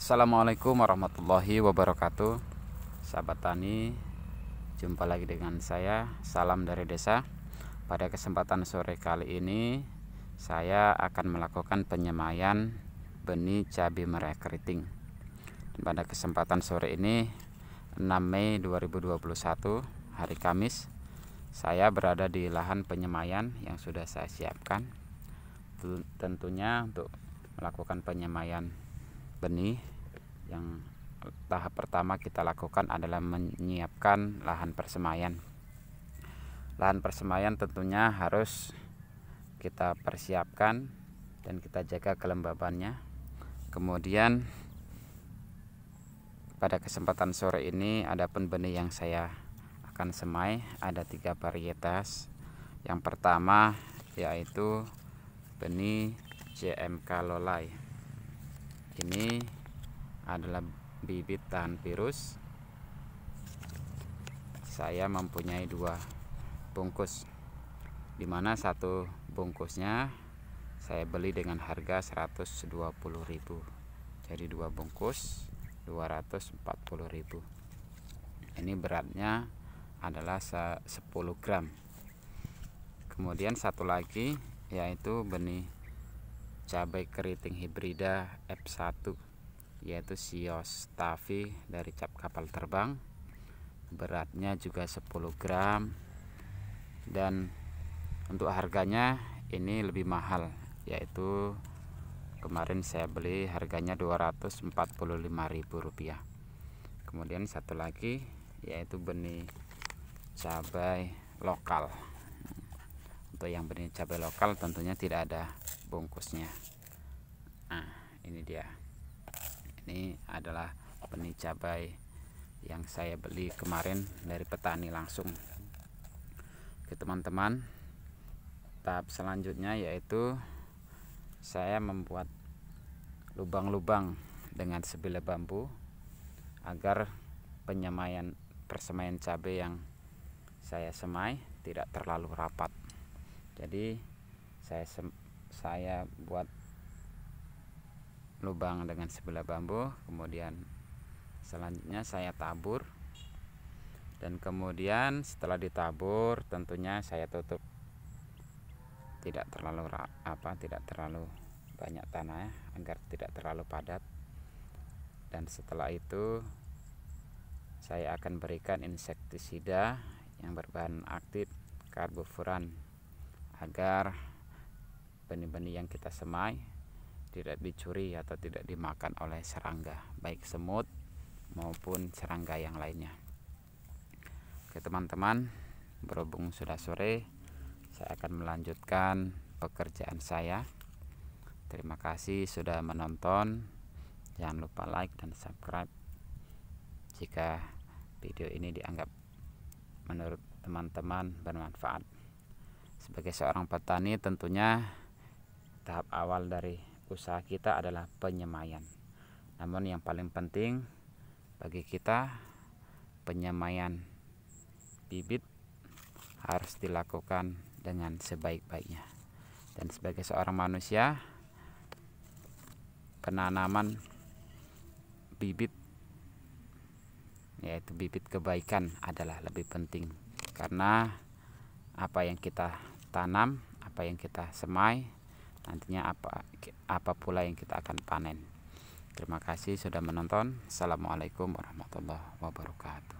Assalamualaikum warahmatullahi wabarakatuh Sahabat Tani Jumpa lagi dengan saya Salam dari desa Pada kesempatan sore kali ini Saya akan melakukan penyemaian Benih cabai merah keriting Pada kesempatan sore ini 6 Mei 2021 Hari Kamis Saya berada di lahan penyemaian Yang sudah saya siapkan Tentunya untuk melakukan penyemaian benih yang tahap pertama kita lakukan adalah menyiapkan lahan persemaian lahan persemaian tentunya harus kita persiapkan dan kita jaga kelembabannya kemudian pada kesempatan sore ini ada pun benih yang saya akan semai ada tiga varietas yang pertama yaitu benih CMK Lolai ini adalah bibit tahan virus saya mempunyai dua bungkus dimana satu bungkusnya saya beli dengan harga 120.000 jadi dua bungkus 240.000 ini beratnya adalah 10 gram kemudian satu lagi yaitu benih cabai keriting hibrida F1 yaitu Sios Tavi dari cap kapal terbang beratnya juga 10 gram dan untuk harganya ini lebih mahal yaitu kemarin saya beli harganya rp rupiah kemudian satu lagi yaitu benih cabai lokal untuk yang benih cabai lokal tentunya tidak ada bungkusnya nah ini dia ini adalah benih cabai yang saya beli kemarin dari petani langsung oke teman-teman tahap selanjutnya yaitu saya membuat lubang-lubang dengan sebilah bambu agar penyemaian persemaian cabai yang saya semai tidak terlalu rapat jadi saya saya buat lubang dengan sebelah bambu kemudian selanjutnya saya tabur dan kemudian setelah ditabur tentunya saya tutup tidak terlalu apa tidak terlalu banyak tanah ya, agar tidak terlalu padat dan setelah itu saya akan berikan insektisida yang berbahan aktif karbofuran agar benih-benih yang kita semai tidak dicuri atau tidak dimakan oleh serangga baik semut maupun serangga yang lainnya oke teman-teman berhubung sudah sore saya akan melanjutkan pekerjaan saya terima kasih sudah menonton jangan lupa like dan subscribe jika video ini dianggap menurut teman-teman bermanfaat sebagai seorang petani tentunya tahap awal dari usaha kita adalah penyemaian. Namun yang paling penting bagi kita penyemaian bibit harus dilakukan dengan sebaik-baiknya. Dan sebagai seorang manusia penanaman bibit yaitu bibit kebaikan adalah lebih penting karena apa yang kita tanam apa yang kita semai nantinya apa apa pula yang kita akan panen terima kasih sudah menonton assalamualaikum warahmatullahi wabarakatuh